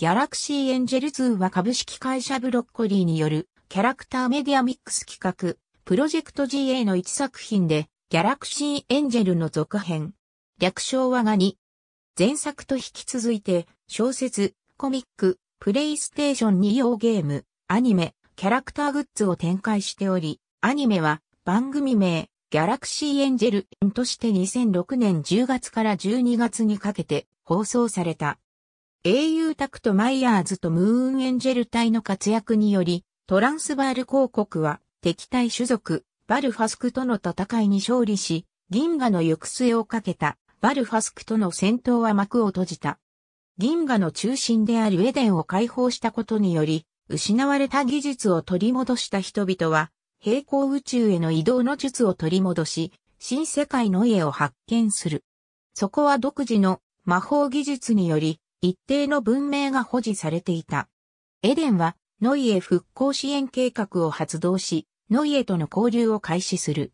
ギャラクシーエンジェル2は株式会社ブロッコリーによるキャラクターメディアミックス企画、プロジェクト GA の1作品で、ギャラクシーエンジェルの続編。略称はガニ。前作と引き続いて、小説、コミック、プレイステーション2用ゲーム、アニメ、キャラクターグッズを展開しており、アニメは番組名、ギャラクシーエンジェルとして2006年10月から12月にかけて放送された。英雄タクト・マイヤーズとムーンエンジェル隊の活躍により、トランスバール公国は敵対種族、バルファスクとの戦いに勝利し、銀河の行く末をかけたバルファスクとの戦闘は幕を閉じた。銀河の中心であるエデンを解放したことにより、失われた技術を取り戻した人々は、平行宇宙への移動の術を取り戻し、新世界の家を発見する。そこは独自の魔法技術により、一定の文明が保持されていた。エデンは、ノイエ復興支援計画を発動し、ノイエとの交流を開始する。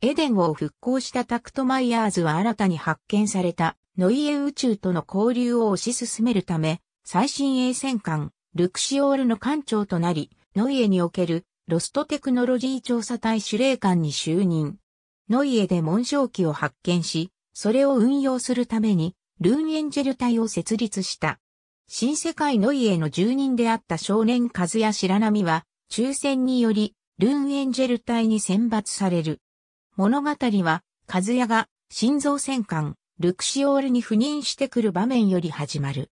エデンを復興したタクトマイヤーズは新たに発見されたノイエ宇宙との交流を推し進めるため、最新衛星艦、ルクシオールの艦長となり、ノイエにおけるロストテクノロジー調査隊司令官に就任。ノイエで紋章機を発見し、それを運用するためにルーンエンジェル隊を設立した。新世界ノイエの住人であった少年和也白波は、抽選により、ルーンエンジェル隊に選抜される。物語は、和也が、心臓戦艦、ルクシオールに赴任してくる場面より始まる。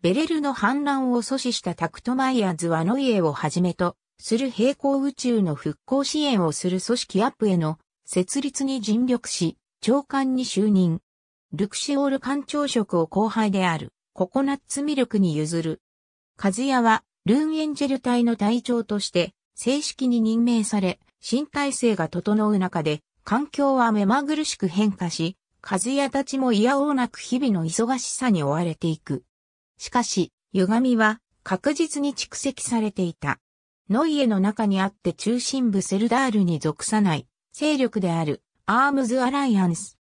ベレルの反乱を阻止したタクトマイアーズはノイエをはじめと、する平行宇宙の復興支援をする組織アップへの設立に尽力し、長官に就任。ルクシオール艦長職を後輩であるココナッツミルクに譲る。カズヤはルーンエンジェル隊の隊長として正式に任命され、新体制が整う中で環境は目まぐるしく変化し、カズヤたちも嫌おうなく日々の忙しさに追われていく。しかし、歪みは確実に蓄積されていた。ノイエの中にあって中心部セルダールに属さない勢力であるアームズ・アライアンス、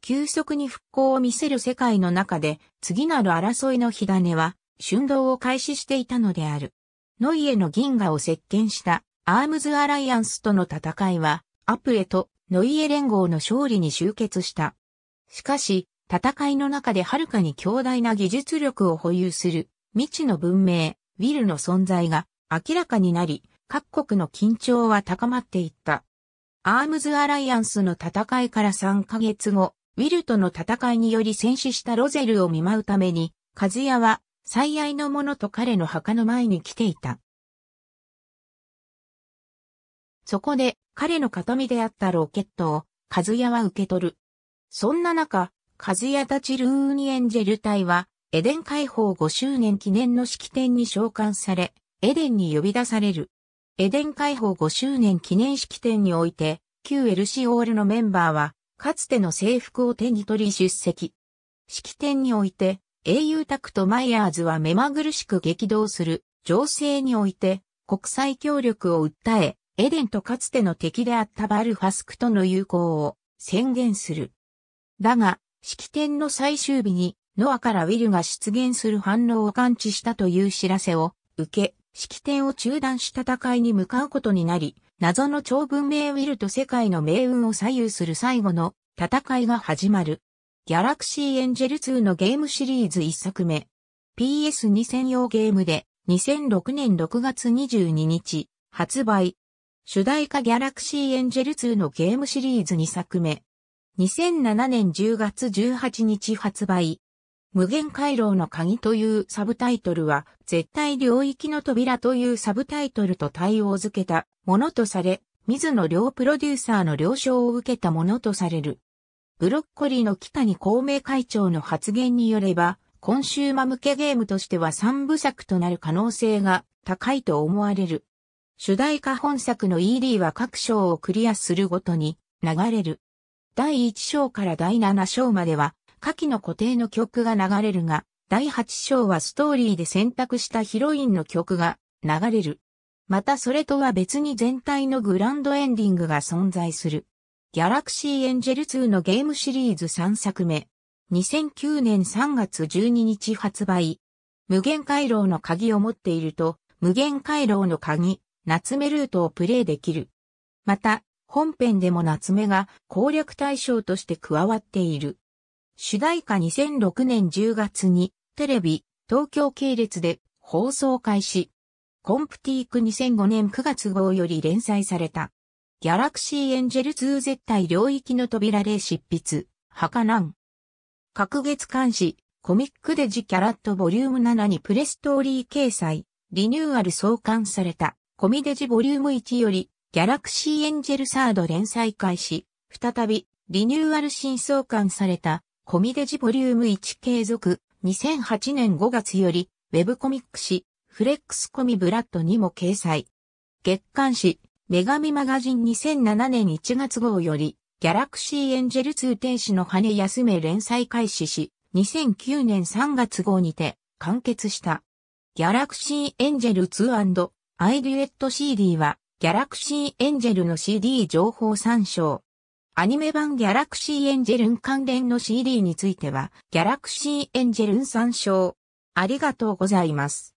急速に復興を見せる世界の中で、次なる争いの火種は、春動を開始していたのである。ノイエの銀河を席巻したアームズアライアンスとの戦いは、アプエとノイエ連合の勝利に集結した。しかし、戦いの中ではるかに強大な技術力を保有する未知の文明、ウィルの存在が明らかになり、各国の緊張は高まっていった。アームズアライアンスの戦いから3ヶ月後、ウィルとの戦いにより戦死したロゼルを見舞うために、カズヤは最愛の者と彼の墓の前に来ていた。そこで彼の形見であったロケットをカズヤは受け取る。そんな中、カズヤたちルーニエンジェル隊は、エデン解放5周年記念の式典に召喚され、エデンに呼び出される。エデン解放5周年記念式典において、旧エルシオールのメンバーは、かつての制服を手に取り出席。式典において、英雄タクとマイヤーズは目まぐるしく激動する情勢において、国際協力を訴え、エデンとかつての敵であったバルファスクとの友好を宣言する。だが、式典の最終日に、ノアからウィルが出現する反応を感知したという知らせを受け、式典を中断し戦いに向かうことになり、謎の長文明ウィルと世界の命運を左右する最後の戦いが始まる。ギャラクシーエンジェル2のゲームシリーズ1作目。PS2 専用ゲームで2006年6月22日発売。主題歌ギャラクシーエンジェル2のゲームシリーズ2作目。2007年10月18日発売。無限回廊の鍵というサブタイトルは、絶対領域の扉というサブタイトルと対応づけたものとされ、水野良プロデューサーの了承を受けたものとされる。ブロッコリーの北に公明会長の発言によれば、コンシューマ向けゲームとしては三部作となる可能性が高いと思われる。主題歌本作の ED は各章をクリアするごとに流れる。第1章から第7章までは下記の固定の曲が流れるが、第8章はストーリーで選択したヒロインの曲が流れる。またそれとは別に全体のグランドエンディングが存在する。ギャラクシーエンジェル2のゲームシリーズ3作目。2009年3月12日発売。無限回廊の鍵を持っていると、無限回廊の鍵、夏目ルートをプレイできる。また、本編でも夏目が攻略対象として加わっている。主題歌2006年10月にテレビ、東京系列で放送開始。コンプティーク2005年9月号より連載された。ギャラクシーエンジェル2絶対領域の扉で執筆、なん。各月刊誌、コミックデジキャラットボリューム7にプレストーリー掲載、リニューアル創刊された、コミデジボリューム1より、ギャラクシーエンジェルサード連載開始、再び、リニューアル新創刊された、コミデジボリューム1継続、2008年5月より、ウェブコミック誌、フレックスコミブラッドにも掲載。月刊誌、女神マガジン2007年1月号より、ギャラクシーエンジェル2天使の羽休め連載開始し、2009年3月号にて、完結した。ギャラクシーエンジェル 2& アイデュエット CD は、ギャラクシーエンジェルの CD 情報参照。アニメ版ギャラクシーエンジェルン関連の CD については、ギャラクシーエンジェルン参照。ありがとうございます。